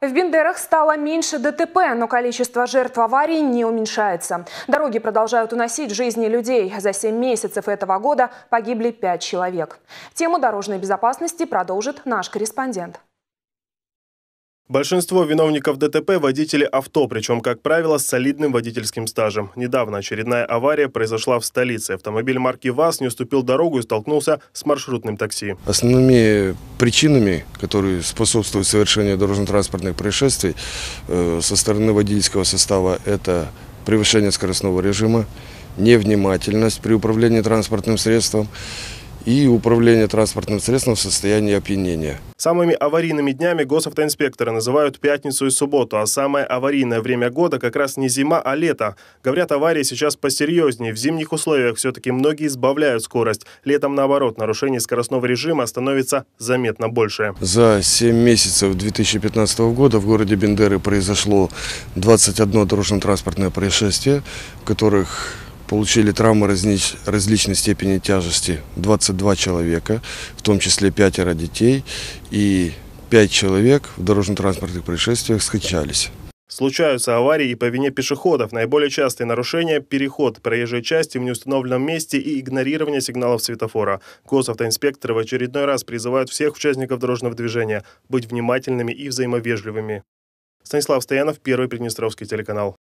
В Бендерах стало меньше ДТП, но количество жертв аварий не уменьшается. Дороги продолжают уносить жизни людей. За 7 месяцев этого года погибли 5 человек. Тему дорожной безопасности продолжит наш корреспондент. Большинство виновников ДТП – водители авто, причем, как правило, с солидным водительским стажем. Недавно очередная авария произошла в столице. Автомобиль марки ВАЗ не уступил дорогу и столкнулся с маршрутным такси. Основными причинами, которые способствуют совершению дорожно-транспортных происшествий э, со стороны водительского состава – это превышение скоростного режима, невнимательность при управлении транспортным средством – и управление транспортным средством в состоянии опьянения. Самыми аварийными днями госавтоинспекторы называют пятницу и субботу, а самое аварийное время года как раз не зима, а лето. Говорят, аварии сейчас посерьезнее. В зимних условиях все-таки многие избавляют скорость. Летом, наоборот, нарушений скоростного режима становится заметно больше. За 7 месяцев 2015 года в городе Бендеры произошло 21 дорожно-транспортное происшествие, в которых Получили травмы разнич, различной степени тяжести 22 человека, в том числе пятеро детей и пять человек в дорожно-транспортных происшествиях скончались. Случаются аварии и по вине пешеходов. Наиболее частые нарушения – переход проезжей части в неустановленном месте и игнорирование сигналов светофора. Госавтоинспекторы в очередной раз призывают всех участников дорожного движения быть внимательными и взаимовежливыми. Станислав Стоянов, Первый Приднестровский телеканал.